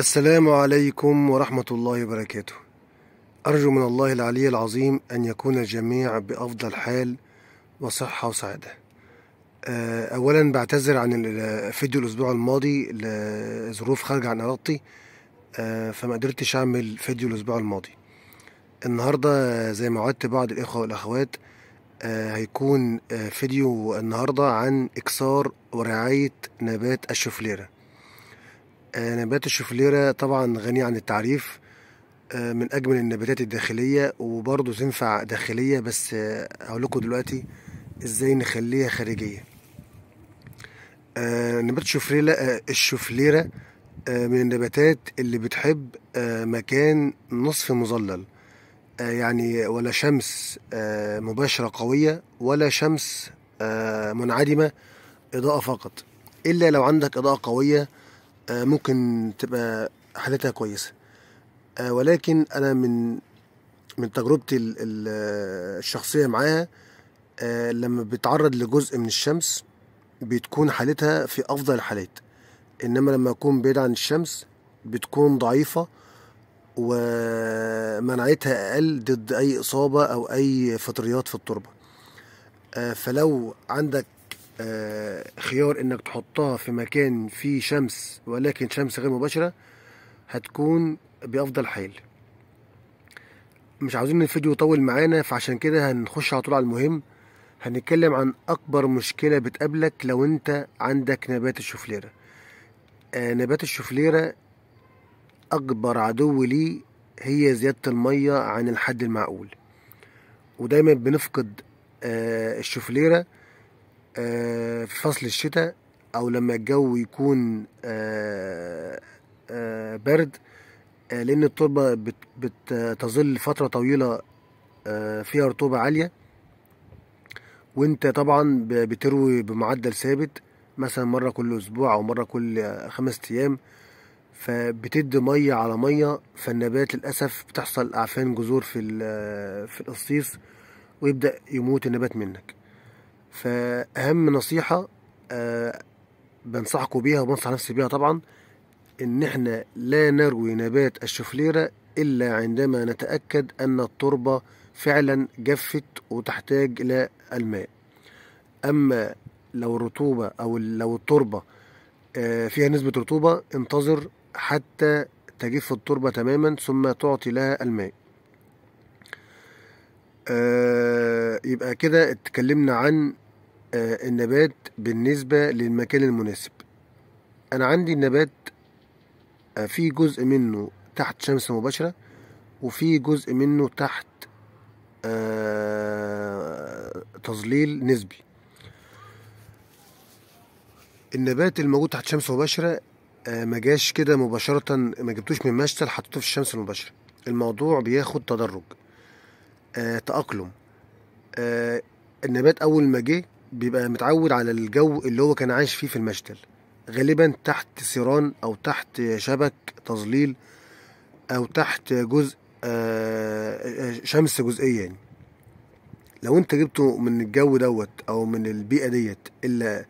السلام عليكم ورحمة الله وبركاته أرجو من الله العلي العظيم أن يكون الجميع بأفضل حال وصحة وسعادة آه، أولا بعتذر عن الفيديو الأسبوع الماضي لظروف خارجة عن إرادتي آه، فما قدرتش أعمل فيديو الأسبوع الماضي النهاردة زي ما وعدت بعض الإخوة والأخوات آه، هيكون فيديو النهاردة عن إكسار ورعاية نبات الشوفليره آه، نبات الشوفليرة طبعا غني عن التعريف آه، من أجمل النباتات الداخلية وبرضه تنفع داخلية بس آه، هقول لكم دلوقتي ازاي نخليها خارجية نبات الشوفليرة الشوفليرة من النباتات اللي بتحب مكان نصف مظلل يعني ولا شمس مباشرة قوية ولا شمس منعدمة إضاءة فقط إلا لو عندك إضاءة قوية آه، ممكن تبقى حالتها كويسه آه، ولكن انا من من تجربتي الشخصيه معاها آه، لما بتعرض لجزء من الشمس بتكون حالتها في افضل الحالات انما لما اكون بعيد عن الشمس بتكون ضعيفه ومناعتها اقل ضد اي اصابه او اي فطريات في التربه فلو عندك آه، خيار انك تحطها في مكان فيه شمس ولكن شمس غير مباشرة هتكون بأفضل حال مش عاوزين الفيديو يطول معانا فعشان كده هنخش على طول على المهم هنتكلم عن أكبر مشكلة بتقابلك لو أنت عندك نبات الشوفليرة آه، نبات الشوفليرة أكبر عدو ليه هي زيادة المية عن الحد المعقول ودايما بنفقد آه، الشوفليرة آه، في فصل الشتاء او لما الجو يكون آه، آه، برد لان التربه بتظل فتره طويله فيها رطوبه عاليه وانت طبعا بتروي بمعدل ثابت مثلا مره كل اسبوع او مره كل خمس ايام فبتدي ميه على ميه فالنبات للاسف بتحصل اعفان جذور في في القصيص ويبدا يموت النبات منك فأهم نصيحة آه، بنصحكم بيها وبنصح نفسي بيها طبعا إن إحنا لا نروي نبات الشفليرة إلا عندما نتأكد أن التربة فعلا جفت وتحتاج إلى الماء أما لو الرطوبة أو لو التربة آه، فيها نسبة رطوبة انتظر حتى تجف التربة تماما ثم تعطي لها الماء آه، يبقى كده اتكلمنا عن آه، النبات بالنسبة للمكان المناسب أنا عندي النبات آه، في جزء منه تحت شمس مباشرة وفي جزء منه تحت آه، تظليل نسبي النبات الموجود تحت شمس مباشرة ما جاش كده مباشرة ما جبتوش من مشتل حطيته في الشمس المباشرة الموضوع بياخد تدرج تأقلم النبات أول ما جه بيبقى متعود على الجو اللي هو كان عايش فيه في المشتل غالبا تحت سيران او تحت شبك تظليل او تحت جزء آه، آه، شمس جزئيا يعني لو انت جبته من الجو دوت او من البيئه ديت الا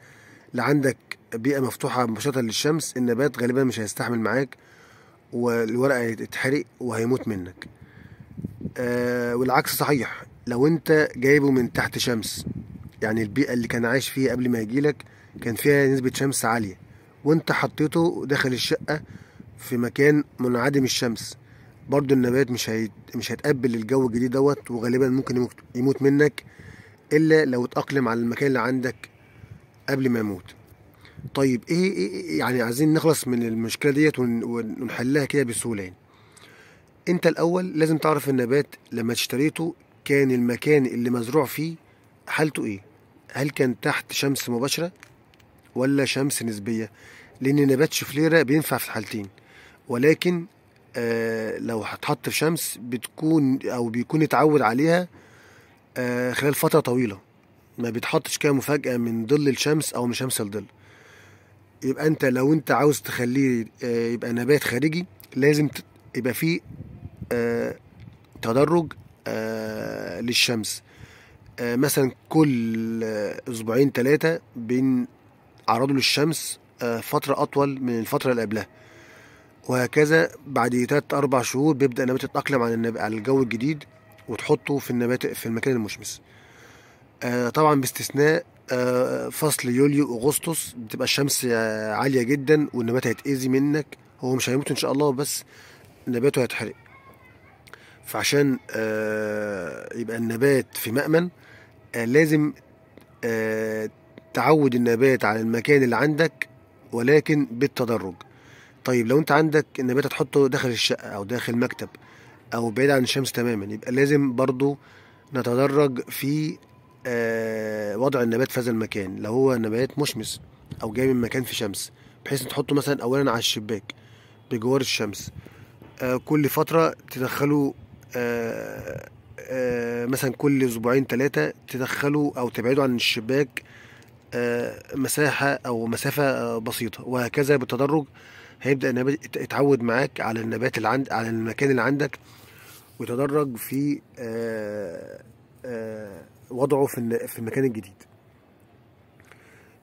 اللي عندك بيئه مفتوحه مباشره للشمس النبات غالبا مش هيستحمل معاك والورقه هتتحرق وهيموت منك آه، والعكس صحيح لو انت جايبه من تحت شمس يعني البيئه اللي كان عايش فيها قبل ما يجيلك كان فيها نسبه شمس عاليه وانت حطيته داخل الشقه في مكان منعدم الشمس برضو النبات مش هيت... مش هيتقبل الجو الجديد دوت وغالبا ممكن يموت منك الا لو اتاقلم على المكان اللي عندك قبل ما يموت طيب ايه, إيه, إيه،, إيه، يعني عايزين نخلص من المشكله ديت ون... ونحلها كده بسهوله يعني. انت الاول لازم تعرف النبات لما اشتريته كان المكان اللي مزروع فيه حالته ايه هل كان تحت شمس مباشرة ولا شمس نسبية لأن نبات شفليرة بينفع في الحالتين ولكن آه لو هتحط في شمس بتكون أو بيكون اتعود عليها آه خلال فترة طويلة ما بيتحطش كده مفاجأة من ظل الشمس أو من شمس الظل يبقى أنت لو أنت عاوز تخليه آه يبقى نبات خارجي لازم يبقى فيه آه، تدرج آه، للشمس آه، مثلا كل آه، اسبوعين ثلاثه بنعرضه للشمس آه، فتره اطول من الفتره اللي قبلها وهكذا بعد تلات أربع شهور بيبدأ النبات يتأقلم على على الجو الجديد وتحطه في النبات في المكان المشمس طبعا باستثناء فصل يوليو أغسطس بتبقى الشمس عالية جدا والنبات هيتأذي منك هو مش هيموت إن شاء الله بس نباته هيتحرق فعشان يبقى النبات في مأمن آه، لازم آه، تعود النبات على المكان اللي عندك ولكن بالتدرج طيب لو انت عندك النبات هتحطه داخل الشقة او داخل المكتب او بعيد عن الشمس تماما يبقى لازم برضو نتدرج في آه، وضع النبات في هذا المكان لو هو نبات مشمس او جاي من مكان في شمس بحيث تحطه مثلا اولا على الشباك بجوار الشمس كل فترة تدخله آه، مثلا كل اسبوعين ثلاثه تدخلوا او تبعدوا عن الشباك آه، مساحه او مسافه آه، بسيطه وهكذا بالتدرج هيبدا النبات يتعود معاك على النبات اللي عند على المكان اللي عندك ويتدرج في وضعه في في المكان الجديد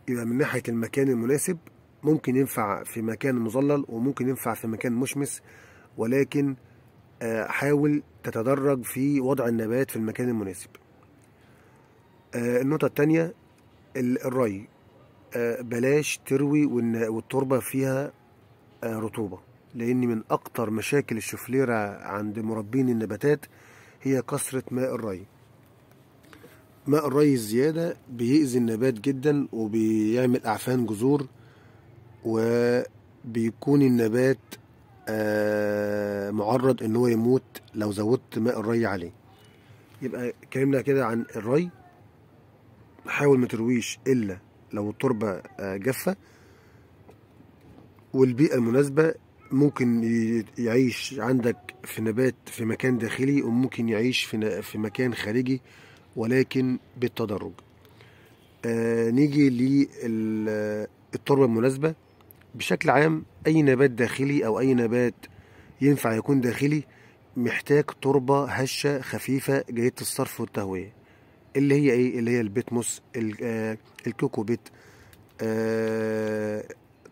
يبقى من ناحيه المكان المناسب ممكن ينفع في مكان مظلل وممكن ينفع في مكان مشمس ولكن آه، حاول تتدرج في وضع النبات في المكان المناسب آه، النقطة التانية الري آه، بلاش تروي والتربة فيها رطوبة لأن من أكتر مشاكل الشفليرة عند مربين النباتات هي كثرة ماء الري ماء الري الزيادة بيأذي النبات جدا وبيعمل أعفان جذور وبيكون النبات آه، معرض ان هو يموت لو زودت ماء الري عليه يبقى اتكلمنا كده عن الري حاول ما ترويش الا لو التربه آه، جافه والبيئه المناسبه ممكن يعيش عندك في نبات في مكان داخلي وممكن يعيش في في مكان خارجي ولكن بالتدرج آه نيجي للتربه المناسبه بشكل عام اي نبات داخلي او اي نبات ينفع يكون داخلي محتاج تربة هشة خفيفة جيدة الصرف والتهوية اللي هي ايه اللي هي البيتموس آه، الكوكوبيت آه،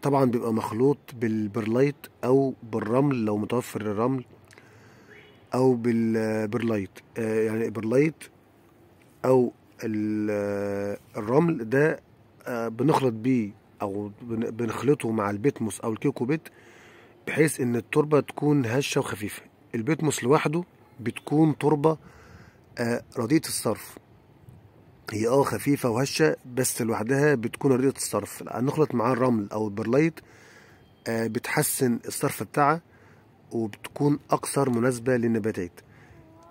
طبعا بيبقى مخلوط بالبرلايت او بالرمل لو متوفر الرمل او بالبرلايت آه، يعني برلايت او الرمل ده بنخلط بيه او بنخلطه مع البيتموس او الكيكوبيت بحيث ان التربه تكون هشه وخفيفه البيتموس لوحده بتكون تربه آه، رديئه الصرف هي اه خفيفه وهشه بس لوحدها بتكون رديئه الصرف نخلط معاه الرمل او البرلايت آه، بتحسن الصرف بتاعها وبتكون اكثر مناسبه للنباتات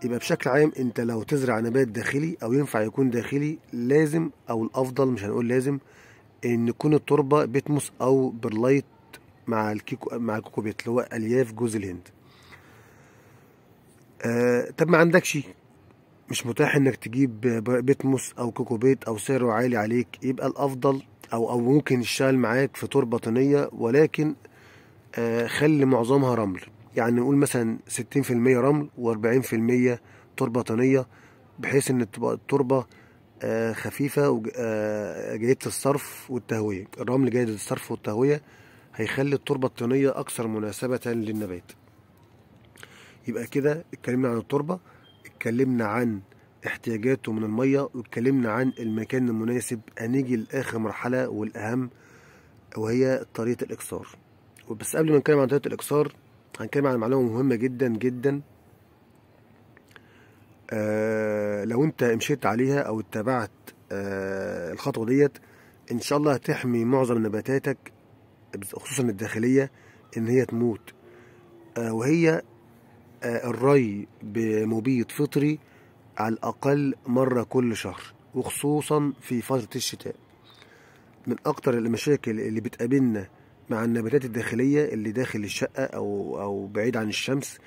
يبقى بشكل عام انت لو تزرع نبات داخلي او ينفع يكون داخلي لازم او الافضل مش هنقول لازم ان يكون التربه بتموس او برلايت مع الكيكو مع الكوكوبيت اللي هو الياف جوز الهند آه طب ما عندكش مش متاح انك تجيب بيتموس او كوكوبيت او سعره عالي عليك يبقى الافضل او او ممكن يشتغل معاك في تربه طينيه ولكن آه خلي معظمها رمل يعني نقول مثلا 60% رمل و40% تربه طينيه بحيث ان التربه آه، خفيفه جيده آه، الصرف والتهويه الرمل جيد الصرف والتهويه هيخلي التربه الطينيه اكثر مناسبه للنبات يبقى كده اتكلمنا عن التربه اتكلمنا عن احتياجاته من الميه واتكلمنا عن المكان المناسب هنيجي لاخر مرحله والاهم وهي طريقه الاكسار بس قبل ما نتكلم عن طريقه الاكسار هنتكلم عن معلومه مهمه جدا جدا آه، لو انت مشيت عليها او اتبعت آه، الخطوه ديت ان شاء الله هتحمي معظم نباتاتك خصوصا الداخليه ان هي تموت آه، وهي الري بمبيد فطري على الاقل مره كل شهر وخصوصا في فتره الشتاء من اكتر المشاكل اللي بتقابلنا مع النباتات الداخليه اللي داخل الشقه او او بعيد عن الشمس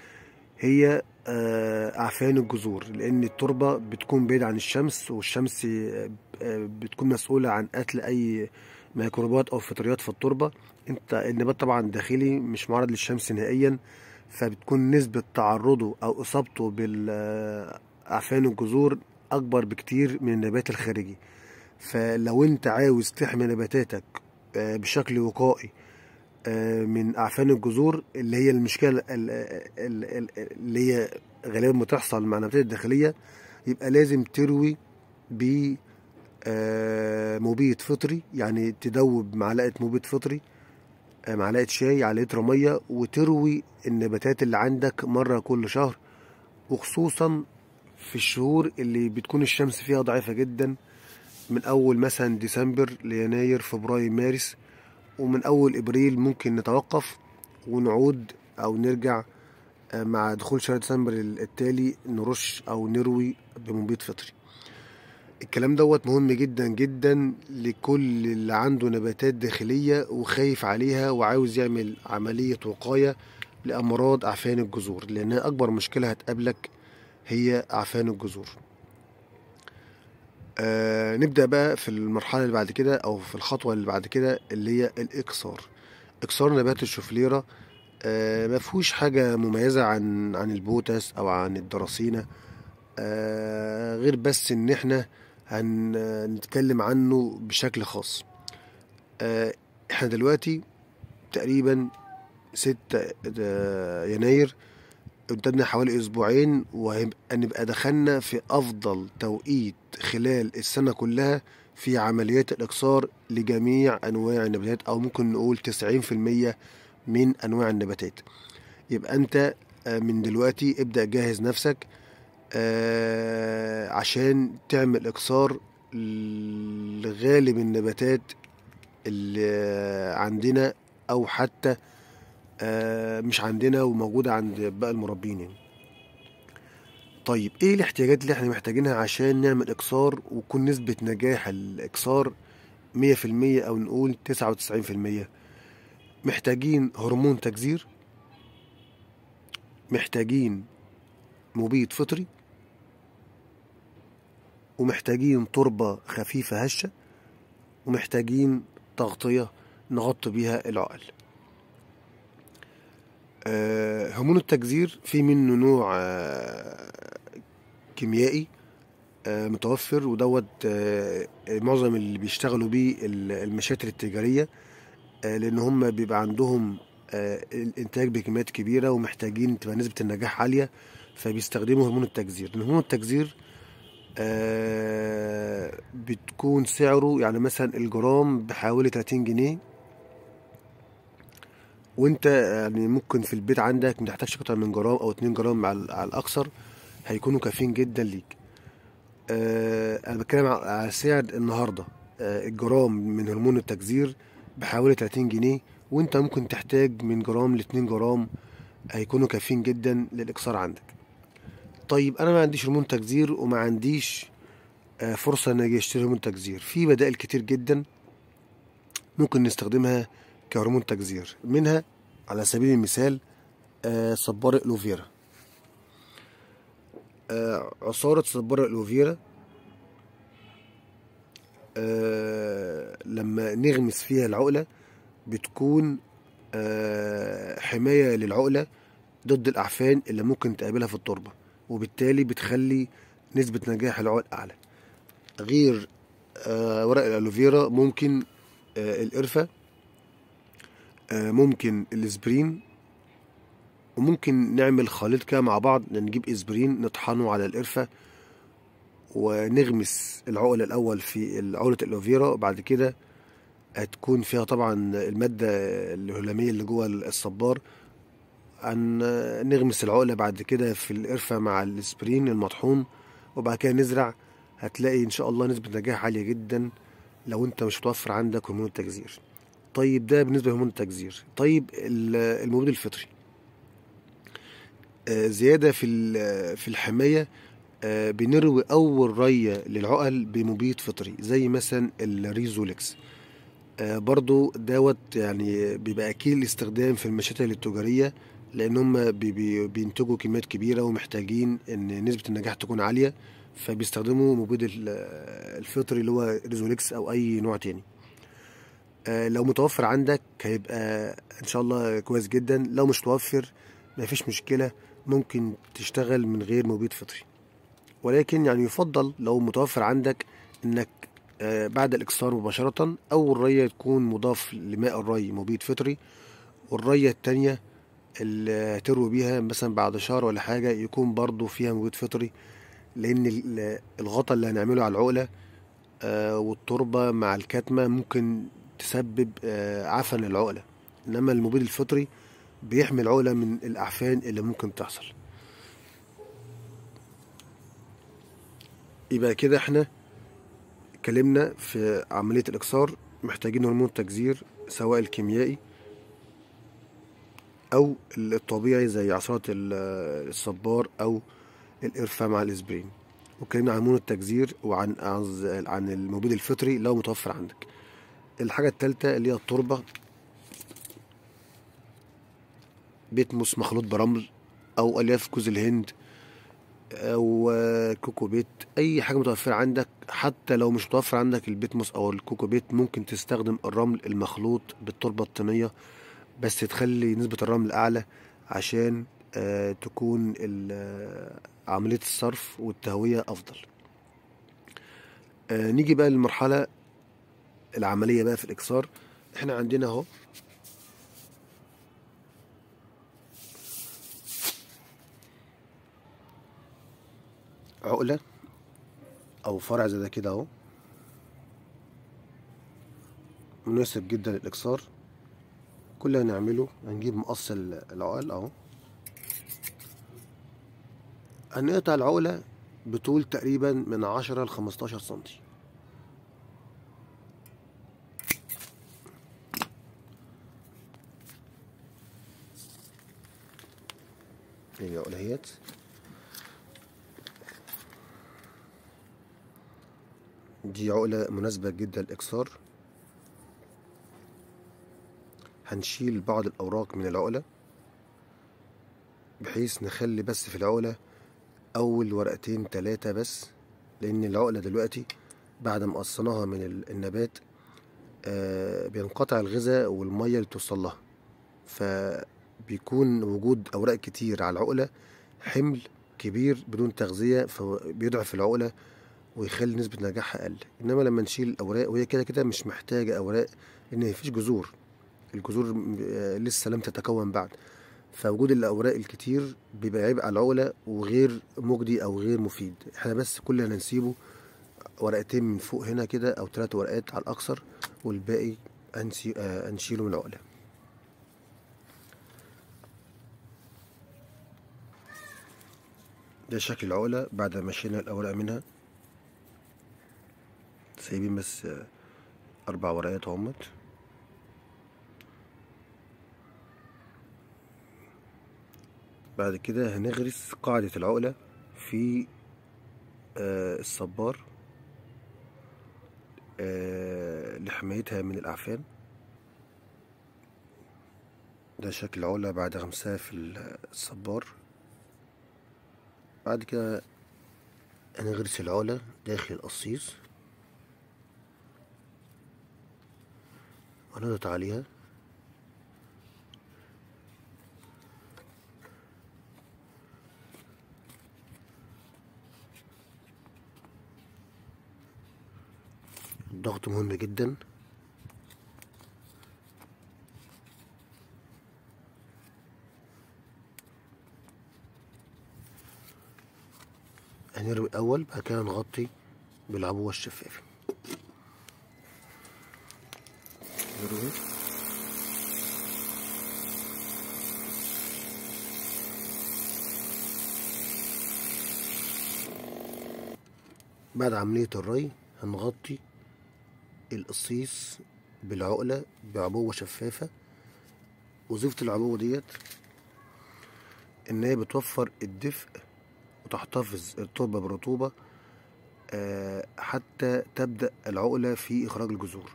هي آه، أعفان الجذور لأن التربة بتكون بعيدة عن الشمس والشمس آه، آه، بتكون مسؤولة عن قتل أي ميكروبات أو فطريات في التربة أنت النبات طبعا داخلي مش معرض للشمس نهائيا فبتكون نسبة تعرضه أو إصابته بالأعفان الجذور أكبر بكتير من النبات الخارجي فلو أنت عاوز تحمي نباتاتك بشكل وقائي آه، من اعفان الجذور اللي هي المشكله اللي هي غالبا بتحصل مع النباتات الداخليه يبقى لازم تروي ب آه، مبيد فطري يعني تدوب معلقه مبيد فطري آه، معلقه شاي على لتر ميه وتروي النباتات اللي عندك مره كل شهر وخصوصا في الشهور اللي بتكون الشمس فيها ضعيفه جدا من اول مثلا ديسمبر ليناير فبراير مارس ومن اول ابريل ممكن نتوقف ونعود او نرجع آه، مع دخول شهر ديسمبر التالي نرش او نروي بمبيض فطري الكلام دوت مهم جدا جدا لكل اللي عنده نباتات داخلية وخايف عليها وعاوز يعمل عملية وقاية لأمراض أعفان الجذور لأن أكبر مشكلة هتقابلك هي أعفان الجذور آه نبدا بقى في المرحله اللي بعد كده او في الخطوه اللي بعد كده اللي هي الاكسار اكسار نبات الشوفليره آه ما فيهوش حاجه مميزه عن عن البوتس او عن الدراسينا آه غير بس ان احنا هنتكلم عنه بشكل خاص آه احنا دلوقتي تقريبا 6 آه، يناير قدامنا حوالي اسبوعين وهنبقى نبقى دخلنا في افضل توقيت خلال السنه كلها في عمليات الإكسار لجميع انواع النباتات او ممكن نقول 90% من انواع النباتات يبقى انت آه، من دلوقتي ابدا جهز نفسك آه، عشان تعمل إكسار لغالب النباتات اللي عندنا او حتى آه، مش عندنا وموجوده عند باقي المربين يعني. طيب ايه الاحتياجات اللي احنا محتاجينها عشان نعمل اكسار وتكون نسبه نجاح الاكسار مية في المية او نقول تسعة وتسعين في المية محتاجين هرمون تجزير محتاجين مبيد فطري ومحتاجين تربة خفيفة هشة ومحتاجين تغطية نغطي بيها العقل آه، هرمون التجذير في منه نوع آه، كيميائي آه، متوفر ودوت معظم اللي بيشتغلوا بيه المشاتل التجاريه لان هم بيبقى عندهم الانتاج بكميات كبيره ومحتاجين تبقى نسبه النجاح عاليه فبيستخدموا هرمون التجذير هرمون التجذير بتكون سعره يعني مثلا الجرام بحوالي 30 جنيه وانت يعني ممكن في البيت عندك ما تحتاجش اكتر من جرام او اتنين جرام على الاكثر هيكونوا كافيين جدا ليك أه انا بتكلم على سعر النهارده أه الجرام من هرمون التجزير بحوالي 30 جنيه وانت ممكن تحتاج من جرام ل جرام هيكونوا كافيين جدا للاكثار عندك طيب انا ما عنديش هرمون تجزير وما عنديش أه فرصه اني اشتري هرمون تجزير في بدائل كتير جدا ممكن نستخدمها كهرمون تجذير منها على سبيل المثال آه، صبار الوفيرا آه، عصارة صبار الوفيرا آه، لما نغمس فيها العقلة بتكون حماية للعقلة ضد الأعفان اللي ممكن تقابلها في التربة وبالتالي بتخلي نسبة نجاح العقل أعلى غير ورق الألوفيرا ممكن القرفة آه، ممكن الاسبرين وممكن نعمل خليط كده مع بعض نجيب اسبرين نطحنه على القرفه ونغمس العقل الاول في عقله الاوفيرا وبعد كده هتكون فيها طبعا الماده الهلاميه اللي جوه الصبار أن نغمس العقلة بعد كده في القرفة مع الاسبرين المطحون وبعد كده نزرع هتلاقي إن شاء الله نسبة نجاح عالية جدا لو أنت مش متوفر عندك هرمون التجذير طيب ده بالنسبه لهرمون التجزير طيب المبيد الفطري آه، زياده في في الحمايه آه، بنروي اول ريه للعقل بمبيد فطري زي مثلا الريزولكس آه، برضو دوت يعني بيبقى اكيد الاستخدام في المشاتل التجاريه لان هم بينتجوا كميات كبيره ومحتاجين ان نسبه النجاح تكون عاليه فبيستخدموا مبيد الفطري اللي هو ريزولكس او اي نوع تاني آه، لو متوفر عندك هيبقى ان شاء الله كويس جدا لو مش متوفر مفيش مشكله ممكن تشتغل من غير مبيد فطري ولكن يعني يفضل لو متوفر عندك انك آه، بعد الاكسار مباشره اول الريه تكون مضاف لماء الري مبيد فطري والريه التانيه اللي هتروي بيها مثلا بعد شهر ولا حاجه يكون برضو فيها مبيد فطري لان الغطا اللي هنعمله على العقله آه، والتربه مع الكتمه ممكن تسبب آه، عفن العقله انما المبيد الفطري بيحمي العقله من الاعفان اللي ممكن تحصل يبقى كده احنا اتكلمنا في عمليه الاكسار محتاجين هرمون تجذير سواء الكيميائي او الطبيعي زي عصاره آه، الصبار او القرفه مع الاسبرين واتكلمنا عن هرمون التجذير وعن عن المبيد الفطري لو متوفر عندك الحاجة التالتة اللي هي التربة بيتموس مخلوط برمل أو ألياف جوز الهند أو كوكو بيت أي حاجة متوفرة عندك حتى لو مش متوفر عندك البيتموس أو الكوكو بيت ممكن تستخدم الرمل المخلوط بالتربة الطينية بس تخلي نسبة الرمل أعلى عشان آه، تكون آه، عملية الصرف والتهوية أفضل آه، نيجي بقى للمرحلة العمليه بقى في الاكسار احنا عندنا اهو عقله او فرع زي ده كده اهو مناسب جدا للاكسار كل اللي هنعمله هنجيب مقص العقل اهو هنقطع العقله بطول تقريبا من عشرة لخمستاشر سنتي الحقيقه olhit. دي عقلة مناسبة جدا للإكسار هنشيل بعض الأوراق من العقلة بحيث نخلي بس في العقلة أول ورقتين تلاتة بس لأن العقلة دلوقتي بعد ما قصيناها من النبات آه، بينقطع الغذاء والمية اللي بتوصلها بيكون وجود اوراق كتير على العقله حمل كبير بدون تغذيه فبيضعف العقله ويخلي نسبه نجاحها اقل انما لما نشيل الاوراق وهي كده كده مش محتاجه اوراق لان مفيش جذور الجذور آه، لسه لم تتكون بعد فوجود الاوراق الكتير بيبقى عبء على العقله وغير مجدي او غير مفيد احنا بس كل اللي هنسيبه ورقتين من فوق هنا كده او ثلاث ورقات على الاكثر والباقي آه، هنشيله من العقله ده شكل العقلة بعد ما شيلنا الأوراق منها سايبين بس آه، أربع ورقات عمت بعد كده هنغرس قاعدة العقلة في آه، الصبار آه، لحمايتها من الأعفان ده شكل العقلة بعد غمسها في الصبار بعد كده هنغرس العلا داخل القصيص ونضغط عليها الضغط مهم جدا هنروي يعني الاول بعد كده نغطي بالعبوه الشفافه نروي بعد عمليه الري هنغطي القصيص بالعقله بعبوه شفافه وظيفه العبوه ديت ان هي بتوفر الدفء وتحتفظ التربة بالرطوبة آه، حتى تبدأ العقلة في إخراج الجذور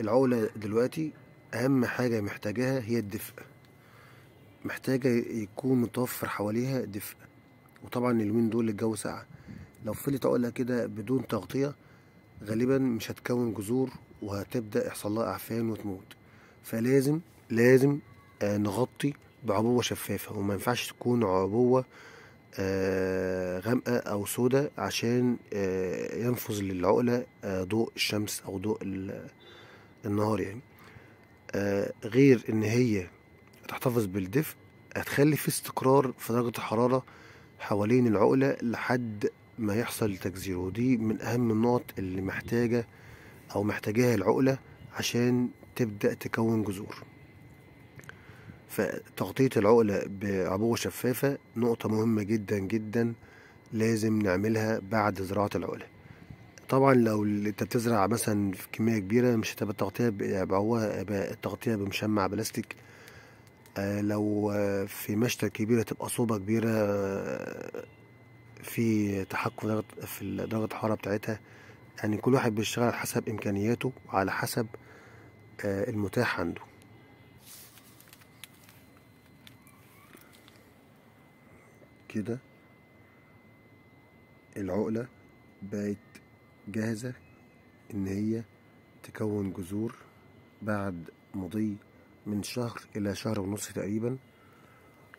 العقلة دلوقتي أهم حاجة محتاجاها هي الدفء محتاجة يكون متوفر حواليها دفء وطبعا اليومين دول الجو ساقع لو فضلت عقلة كده بدون تغطية غالبا مش هتكون جذور وهتبدأ يحصل لها أعفان وتموت فلازم لازم آه، نغطي بعبوة شفافة وما ينفعش تكون عبوة آه، غامقة أو سودة عشان آه، ينفذ للعقلة آه، ضوء الشمس أو ضوء النهار يعني غير إن هي تحتفظ بالدفء هتخلي في استقرار في درجة الحرارة حوالين العقلة لحد ما يحصل تجزير ودي من أهم النقط اللي محتاجة أو محتاجاها العقلة عشان تبدأ تكون جذور فتغطية العقلة بعبوة شفافة نقطة مهمة جدا جدا لازم نعملها بعد زراعة العقلة طبعا لو انت بتزرع مثلا في كمية كبيرة مش هتبقى التغطية بعبوة يعني التغطية بمشمع بلاستيك آه، لو في مشتل كبيرة تبقى صوبة كبيرة في تحكم في درجة الحرارة بتاعتها يعني كل واحد بيشتغل حسب إمكانياته وعلى حسب آه، المتاح عنده كده العقلة بقت جاهزة إن هي تكون جذور بعد مضي من شهر إلى شهر ونص تقريبا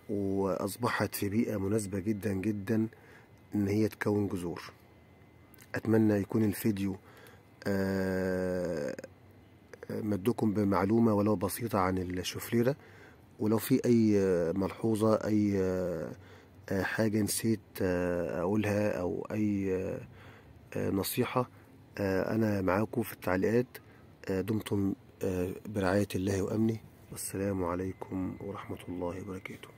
وأصبحت في بيئة مناسبة جدا جدا إن هي تكون جذور أتمنى يكون الفيديو آه، مدكم بمعلومة ولو بسيطة عن الشفليرة ولو في أي ملحوظة أي آه، حاجة نسيت آه، أقولها أو أي آه، آه، نصيحة أنا معاكم في التعليقات دمتم برعاية الله وأمنه والسلام عليكم ورحمة الله وبركاته